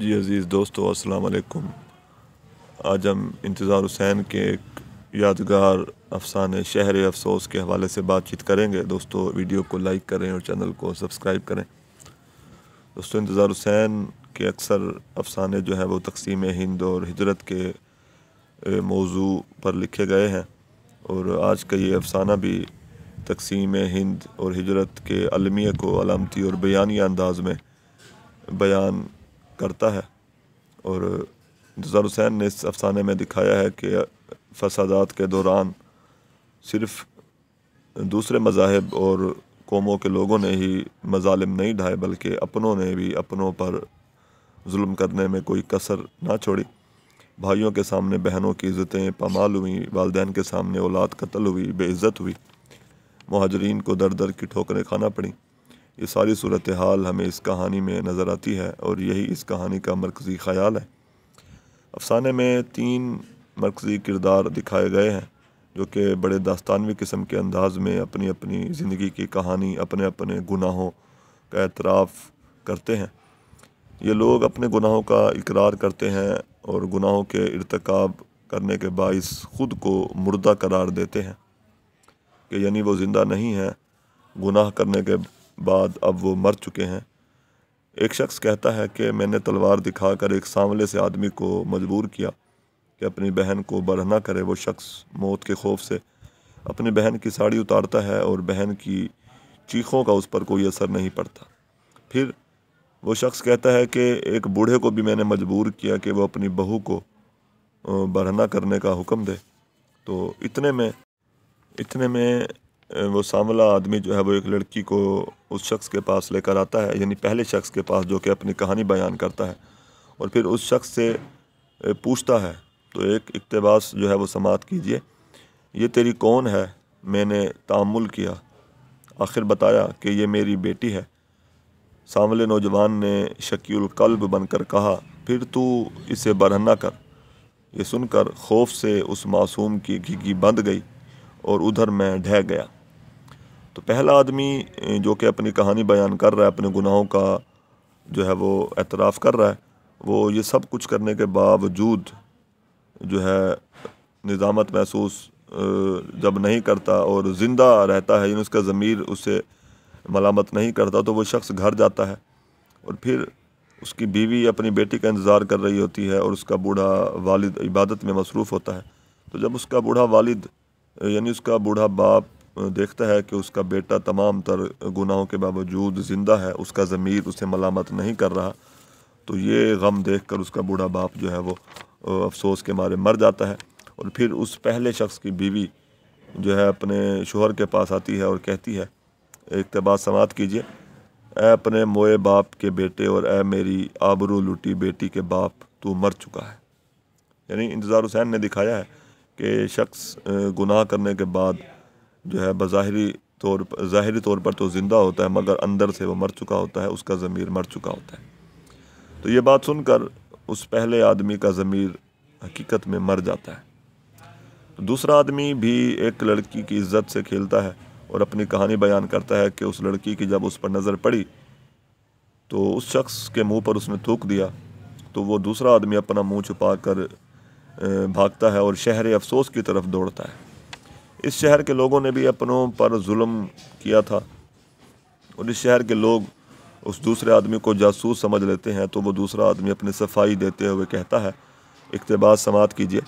जी अज़ीज़ दोस्तों अस्सलाम आज हम इंतज़ार हुसैन के एक यादगार अफसाने शहर अफसोस के हवाले से बातचीत करेंगे दोस्तों वीडियो को लाइक करें और चैनल को सब्सक्राइब करें दोस्तों इंतज़ार हुसैन के अक्सर अफसाने जो है वो तकसीम हिंद और हजरत के मौजू पर लिखे गए हैं और आज का ये अफसाना भी तकसीम हिंद और हजरत के अलमिया को अलामती और बयानी अंदाज में बयान करता है और जुजार हुसैन ने इस अफसाने में दिखाया है कि फसादात के दौरान सिर्फ दूसरे मजाहब और कौमों के लोगों ने ही मजालिम नहीं ढाए बल्कि अपनों ने भी अपनों पर जुल्म करने में कोई कसर ना छोड़ी भाइयों के सामने बहनों की इज़्ज़तें पामाल हुई वालदेन के सामने औलाद कत्ल हुई बेइज़्ज़त हुई महाजरीन को दर दर की ठोकरें खाना पड़ी ये सारी सूरत हाल हमें इस कहानी में नज़र आती है और यही इस कहानी का मरकज़ी ख़्याल है अफसाने में तीन मरकज़ी किरदार दिखाए गए हैं जो कि बड़े दास्तानवी किस्म के अंदाज में अपनी अपनी ज़िंदगी की कहानी अपने अपने गुनाहों का एतराफ़ करते हैं ये लोग अपने गुनाहों का इकरार करते हैं और गुनाहों के इरतक करने के बायस ख़ुद को मुर्दा करार देते हैं कि यानी वो ज़िंदा नहीं है गुनाह करने के बाद अब वो मर चुके हैं एक शख्स कहता है कि मैंने तलवार दिखाकर एक सांवले से आदमी को मजबूर किया कि अपनी बहन को बढ़ना करे वो शख्स मौत के खौफ से अपनी बहन की साड़ी उतारता है और बहन की चीखों का उस पर कोई असर नहीं पड़ता फिर वो शख्स कहता है कि एक बूढ़े को भी मैंने मजबूर किया कि वो अपनी बहू को बढ़ना करने का हुक्म दे तो इतने में इतने में वो सांवला आदमी जो है वो एक लड़की को उस शख्स के पास लेकर आता है यानी पहले शख्स के पास जो कि अपनी कहानी बयान करता है और फिर उस शख्स से पूछता है तो एक इकतबास जो है वो समात कीजिए ये तेरी कौन है मैंने तामुल किया आखिर बताया कि ये मेरी बेटी है सांवले नौजवान ने शकील कल्ब बनकर कहा फिर तू इसे बरहना कर ये सुनकर खौफ से उस मासूम की घिघी बंध गई और उधर मैं ढह गया तो पहला आदमी जो कि अपनी कहानी बयान कर रहा है अपने गुनाहों का जो है वो एतराफ़ कर रहा है वो ये सब कुछ करने के बावजूद जो है निज़ामत महसूस जब नहीं करता और ज़िंदा रहता है यानी उसका ज़मीर उसे मलामत नहीं करता तो वो शख्स घर जाता है और फिर उसकी बीवी अपनी बेटी का इंतज़ार कर रही होती है और उसका बूढ़ा वालिद इबादत में मसरूफ़ होता है तो जब उसका बूढ़ा वालिद यानी उसका बूढ़ा बाप देखता है कि उसका बेटा तमाम तर गुनाहों के बावजूद ज़िंदा है उसका ज़मीर उसे मलामत नहीं कर रहा तो ये गम देख कर उसका बूढ़ा बाप जो है वो अफसोस के मारे मर जाता है और फिर उस पहले शख्स की बीवी जो है अपने शोहर के पास आती है और कहती है एक तो समात कीजिए ऐ अपने मोए बाप के बेटे और ऐ मेरी आबरू लुटी बेटी के बाप तू मर चुका है यानी इंतज़ार हुसैन ने दिखाया है कि शख्स गुनाह करने के बाद जो है बज़ाहरी तौर पर ज़ाहरी तौर पर तो ज़िंदा होता है मगर अंदर से वो मर चुका होता है उसका ज़मीर मर चुका होता है तो ये बात सुनकर उस पहले आदमी का ज़मीर हकीकत में मर जाता है तो दूसरा आदमी भी एक लड़की की इज्जत से खेलता है और अपनी कहानी बयान करता है कि उस लड़की की जब उस पर नज़र पड़ी तो उस शख्स के मुंह पर उसने थूक दिया तो वो दूसरा आदमी अपना मुंह छुपा कर भागता है और शहर अफसोस की तरफ दौड़ता है इस शहर के लोगों ने भी अपनों पर जुल्म किया था और इस शहर के लोग उस दूसरे आदमी को जासूस समझ लेते हैं तो वो दूसरा आदमी अपनी सफाई देते हुए कहता है इकतबास समात कीजिए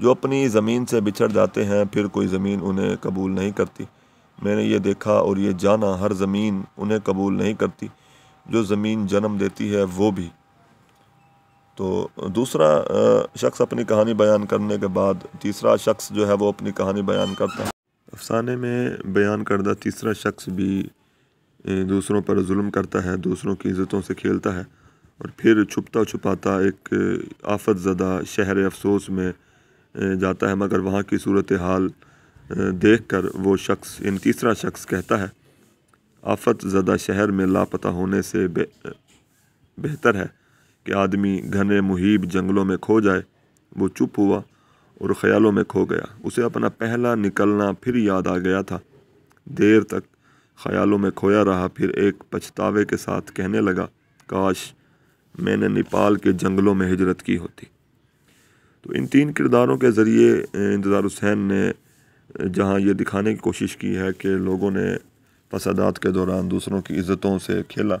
जो अपनी ज़मीन से बिछड़ जाते हैं फिर कोई ज़मीन उन्हें कबूल नहीं करती मैंने ये देखा और ये जाना हर ज़मीन उन्हें कबूल नहीं करती जो ज़मीन जन्म देती है वो भी तो दूसरा शख्स अपनी कहानी बयान करने के बाद तीसरा शख्स जो है वो अपनी कहानी बयान करता है अफसाने में बयान करदा तीसरा शख्स भी दूसरों पर जुल्म करता है दूसरों की इज़्ज़तों से खेलता है और फिर छुपता छुपाता एक आफत ज़दा शहर अफसोस में जाता है मगर वहाँ की सूरत हाल देख कर वो शख्स इन तीसरा शख्स कहता है आफत ज़दा शहर में लापता होने से बे, बेहतर है कि आदमी घने मुहिब जंगलों में खो जाए वो चुप हुआ और ख्यालों में खो गया उसे अपना पहला निकलना फिर याद आ गया था देर तक ख्यालों में खोया रहा फिर एक पछतावे के साथ कहने लगा काश मैंने नेपाल के जंगलों में हिजरत की होती तो इन तीन किरदारों के ज़रिए इंतज़ार हुसैन ने जहाँ ये दिखाने की कोशिश की है कि लोगों ने फसादात के दौरान दूसरों की इज़्ज़तों से खेला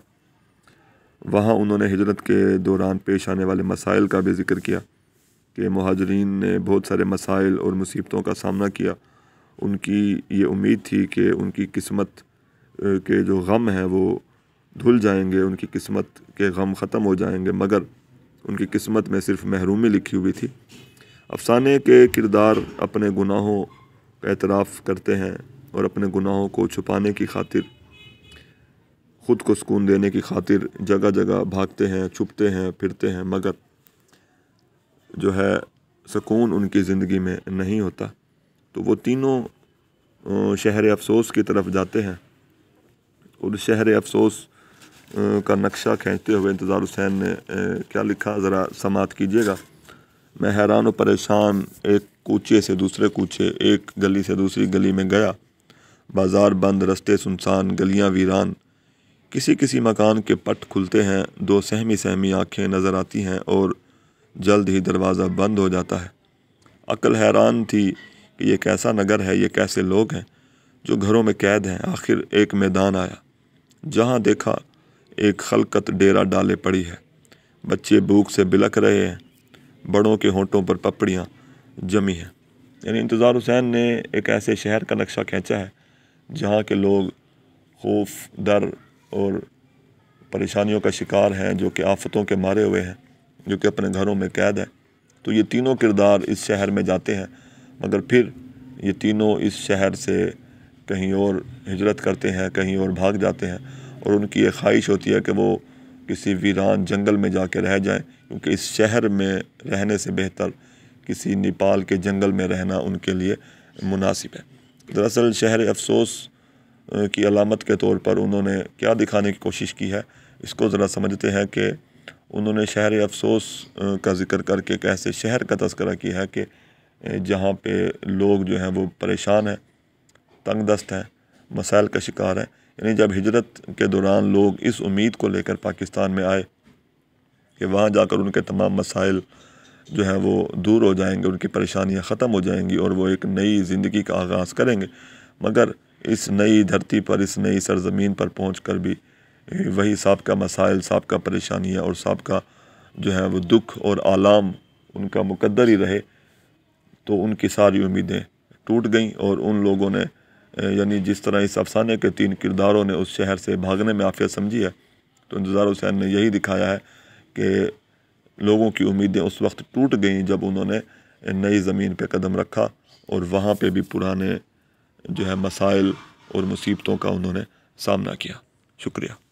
वहाँ उन्होंने हिजरत के दौरान पेश आने वाले मसाइल का भी जिक्र किया कि महाजरीन ने बहुत सारे मसाइल और मुसीबतों का सामना किया उनकी ये उम्मीद थी कि उनकी किस्मत के जो गम हैं वो धुल जाएंगे उनकी किस्मत के गम ख़त्म हो जाएंगे मगर उनकी किस्मत में सिर्फ महरूमी लिखी हुई थी अफसाने के किरदार अपने गुनाहों का एतराफ़ करते हैं और अपने गुनाहों को छुपाने की खातिर ख़ुद को सुकून देने की खातिर जगह जगह भागते हैं छुपते हैं फिरते हैं मगर जो है सुकून उनकी ज़िंदगी में नहीं होता तो वो तीनों शहर अफसोस की तरफ जाते हैं और शहर अफसोस का नक्शा खींचते हुए इंतज़ार हुसैन ने क्या लिखा ज़रा समात कीजिएगा मैं हैरान और परेशान एक कूचे से दूसरे कूचे एक गली से दूसरी गली में गया बाज़ार बंद रस्ते सुनसान गलियां वीरान किसी किसी मकान के पट खुलते हैं दो सहमी सहमी आँखें नज़र आती हैं और जल्द ही दरवाज़ा बंद हो जाता है अकल हैरान थी कि ये कैसा नगर है ये कैसे लोग हैं जो घरों में कैद हैं आखिर एक मैदान आया जहाँ देखा एक खलकत डेरा डाले पड़ी है बच्चे भूख से बिलक रहे हैं बड़ों के होंठों पर पपड़ियाँ जमी हैं यानी इंतज़ार हुसैन ने एक ऐसे शहर का नक्शा खींचा है जहाँ के लोग खौफ डर और परेशानियों का शिकार हैं जो कि आफतों के मारे हुए हैं जो कि अपने घरों में कैद हैं तो ये तीनों किरदार इस शहर में जाते हैं मगर फिर ये तीनों इस शहर से कहीं और हिजरत करते हैं कहीं और भाग जाते हैं और उनकी ये ख्वाहिश होती है कि वो किसी वीरान जंगल में जा रह जाएँ क्योंकि इस शहर में रहने से बेहतर किसी नेपाल के जंगल में रहना उनके लिए मुनासिब है दरअसल शहर अफसोस की अलामत के तौर पर उन्होंने क्या दिखाने की कोशिश की है इसको ज़रा समझते हैं कि उन्होंने शहर अफसोस का जिक्र करके कैसे शहर का तस्करा किया है कि जहाँ पे लोग जो हैं वो परेशान हैं तंग दस्त हैं मसाइल का शिकार हैं यानी जब हिजरत के दौरान लोग इस उम्मीद को लेकर पाकिस्तान में आए कि वहाँ जाकर उनके तमाम मसाइल जो हैं वो दूर हो जाएंगे उनकी परेशानियाँ ख़त्म हो जाएंगी और वो एक नई ज़िंदगी का आगाज़ करेंगे मगर इस नई धरती पर इस नई सरजमीन पर पहुँच कर भी वही सबका मसाइल सबका परेशानियाँ और सबका जो है वो दुख और आलाम उनका मुकद्दर ही रहे तो उनकी सारी उम्मीदें टूट गईं और उन लोगों ने यानी जिस तरह इस अफसाने के तीन किरदारों ने उस शहर से भागने में आफियत समझी है तो इंतज़ार हुसैन ने यही दिखाया है कि लोगों की उम्मीदें उस वक्त टूट गईं जब उन्होंने नई ज़मीन पर कदम रखा और वहाँ पर भी पुराने जो है मसाइल और मुसीबतों का उन्होंने सामना किया शुक्रिया